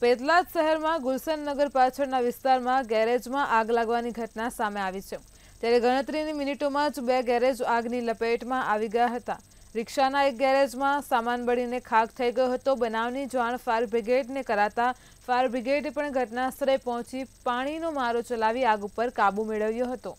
પેદલાદ શહેરમાં ગુલશન પાછળના વિસ્તારમાં ગેરેજમાં આગ લાગવાની ઘટના સામે આવી છે ત્યારે ગણતરીની મિનિટોમાં જ બે ગેરેજ આગની લપેટમાં આવી ગયા હતા રિક્ષાના એક ગેરેજમાં સામાન બળીને ખાક થઈ ગયો હતો બનાવની જાણ ફાયર બ્રિગેડને કરાતા ફાયર બ્રિગેડે પણ ઘટનાસ્થળે પહોંચી પાણીનો મારો ચલાવી આગ ઉપર કાબુ મેળવ્યો હતો